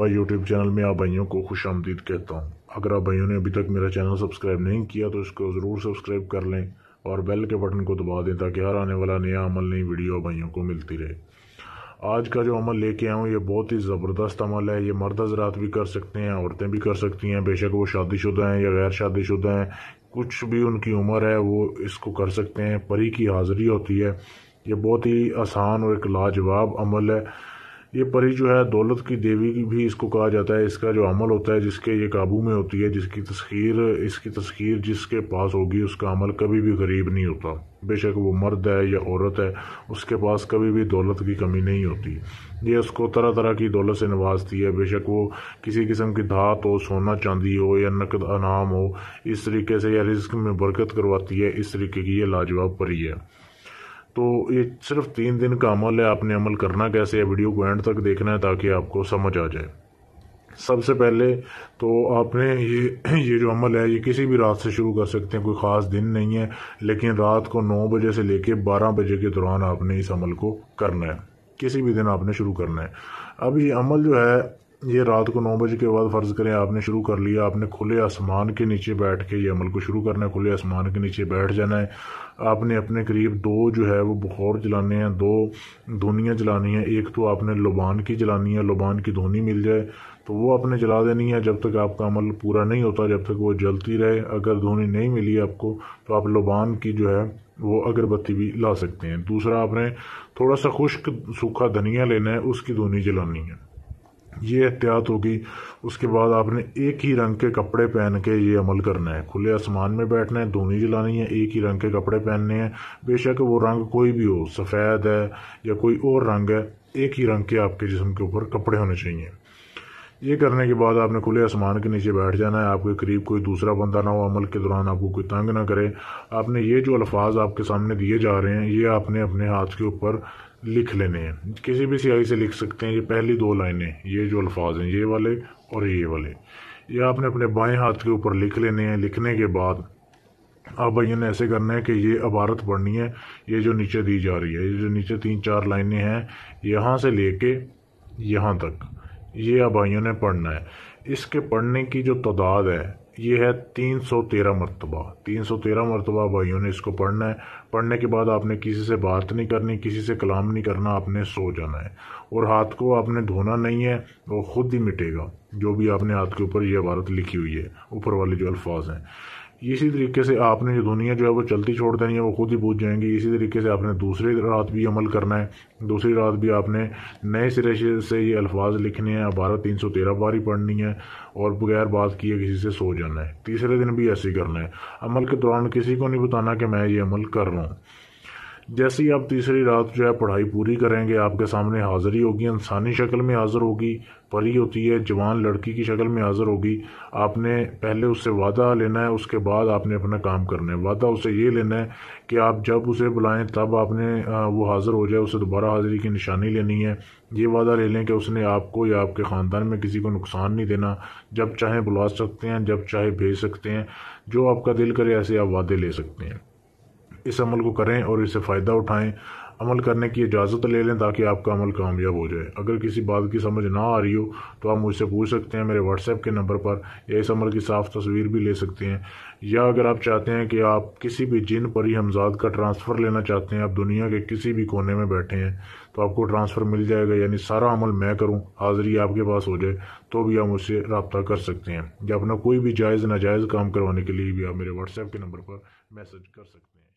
व YouTube channel में आप भाइयों को खुश आमदीद कहता हूँ अगर आप भाइयों ने अभी तक मेरा चैनल सब्सक्राइब नहीं किया तो इसको ज़रूर सब्सक्राइब कर लें और बेल के बटन को दबा दें ताकि हर आने वाला नया अमल नई वीडियो भाइयों को मिलती रहे आज का जो अमल लेके आया हूँ ये बहुत ही ज़बरदस्त अमल है ये मर्द हजरात भी कर सकते हैं औरतें भी कर सकती हैं बेशक वो शादीशुदा हैं या गैर शादीशुदा हैं कुछ भी उनकी उम्र है वो इसको कर सकते हैं परी की हाज़िरी होती है ये बहुत ही आसान और एक लाजवाब अमल है ये परी जो है दौलत की देवी की भी इसको कहा जाता है इसका जो अमल होता है जिसके ये काबू में होती है जिसकी तस्खीर इसकी तस्खीर जिसके पास होगी उसका अमल कभी भी गरीब नहीं होता बेशक वो मर्द है या औरत है उसके पास कभी भी दौलत की कमी नहीं होती ये उसको तरह तरह की दौलत से नवाजती है बेशक वो किसी किस्म की धात हो सोना चांदी हो या नकद अनाम हो इस तरीके से या रिस्क में बरकत करवाती है इस तरीके की ये लाजवाब परी है तो ये सिर्फ तीन दिन का अमल है आपने अमल करना कैसे है वीडियो को एंड तक देखना है ताकि आपको समझ आ जाए सबसे पहले तो आपने ये ये जो अमल है ये किसी भी रात से शुरू कर सकते हैं कोई ख़ास दिन नहीं है लेकिन रात को नौ बजे से लेके बारह बजे के दौरान आपने इस अमल को करना है किसी भी दिन आपने शुरू करना है अब ये अमल जो है ये रात को नौ बजे के बाद फ़र्ज़ करें आपने शुरू कर लिया आपने खुले आसमान के नीचे बैठ के ये अमल को शुरू करना है खुले आसमान के नीचे बैठ जाना है आपने अपने करीब दो जो है वो बुखौर जलाने हैं दो धुनियाँ जलानी हैं एक तो आपने लुबान की जलानी है लुबान की धुनी मिल जाए तो वो आपने जला देनी है जब तक आपका अमल पूरा नहीं होता जब तक वो जलती रहे अगर धुनी नहीं मिली आपको तो आप लुबान की जो है वो अगरबत्ती भी ला सकते हैं दूसरा आपने थोड़ा सा खुश्क सूखा धनिया लेना है उसकी धुनी जलानी है ये एहतियात होगी उसके बाद आपने एक ही रंग के कपड़े पहन के ये अमल करना है खुले आसमान में बैठना है धूनी जलानी है एक ही रंग के कपड़े पहनने हैं बेशक वो रंग कोई भी हो सफ़ेद है या कोई और रंग है एक ही रंग के आपके जिसम के ऊपर कपड़े होने चाहिए ये करने के बाद आपने खुले आसमान के नीचे बैठ जाना है आपके करीब कोई दूसरा बंदा ना हो अमल के दौरान आपको कोई तंग ना करे आपने ये जो अल्फाज आपके सामने दिए जा रहे हैं ये आपने अपने हाथ के ऊपर लिख लेने हैं किसी भी स्याही से लिख सकते हैं ये पहली दो लाइनें ये जो अल्फाज हैं ये वाले और ये वाले ये आपने अपने बाएं हाथ के ऊपर लिख लेने हैं लिखने के बाद अब भाइयों ने ऐसे करना है कि ये अबारत पढ़नी है ये जो नीचे दी जा रही है ये जो नीचे तीन चार लाइनें हैं यहाँ से ले कर यहाँ तक ये अब भाइयों ने पढ़ना है इसके पढ़ने की जो तादाद है ये है तीन सौ तेरह मरतबा तीन सौ तेरह मरतबा भाइयों ने इसको पढ़ना है पढ़ने के बाद आपने किसी से बात नहीं करनी किसी से कलाम नहीं करना आपने सो जाना है और हाथ को आपने धोना नहीं है वो खुद ही मिटेगा जो भी आपने हाथ के ऊपर ये इबारत लिखी हुई है ऊपर वाले जो अल्फाज हैं इसी तरीके से आपने ये दुनिया जो है वो चलती छोड़ देनी है वो खुद ही बूझ जाएंगी इसी तरीके से आपने दूसरी रात भी अमल करना है दूसरी रात भी आपने नए सिरे से ये अल्फाज लिखने हैं अबारह तीन सौ तेरह बार ही पढ़नी है और बगैर बात किए किसी से सो जाना है तीसरे दिन भी ऐसे ही करना है अमल के दौरान किसी को नहीं बताना कि मैं ये अमल कर रहा हूँ जैसे ही आप तीसरी रात जो है पढ़ाई पूरी करेंगे आपके सामने हाज़िरी होगी इंसानी शक्ल में हाज़िर होगी परी होती है जवान लड़की की शक्ल में हाज़िर होगी आपने पहले उससे वादा लेना है उसके बाद आपने अपना काम करना है वादा उसे ये लेना है कि आप जब उसे बुलाएं तब आपने वो हाज़िर हो जाए उसे दोबारा हाज़री की निशानी लेनी है ये वादा ले लें कि उसने आपको या आपके ख़ानदान में किसी को नुकसान नहीं देना जब चाहे बुला सकते हैं जब चाहे भेज सकते हैं जो आपका दिल करे ऐसे आप वादे ले सकते हैं इस अमल को करें और इससे फ़ायदा उठाएं अमल करने की इजाज़त ले लें ताकि आपका अमल कामयाब हो जाए अगर किसी बात की समझ ना आ रही हो तो आप मुझसे पूछ सकते हैं मेरे व्हाट्सएप के नंबर पर या इस अमल की साफ तस्वीर भी ले सकते हैं या अगर आप चाहते हैं कि आप किसी भी जिन पर ही हमजाद का ट्रांसफ़र लेना चाहते हैं आप दुनिया के किसी भी कोने में बैठे हैं तो आपको ट्रांसफ़र मिल जाएगा यानी सारा अमल मैं करूँ हाज़री आपके पास हो जाए तो भी आप मुझसे रबता कर सकते हैं या अपना कोई भी जायज़ नाजायज़ काम करवाने के लिए भी आप मेरे व्हाट्सएप के नंबर पर मैसेज कर सकते हैं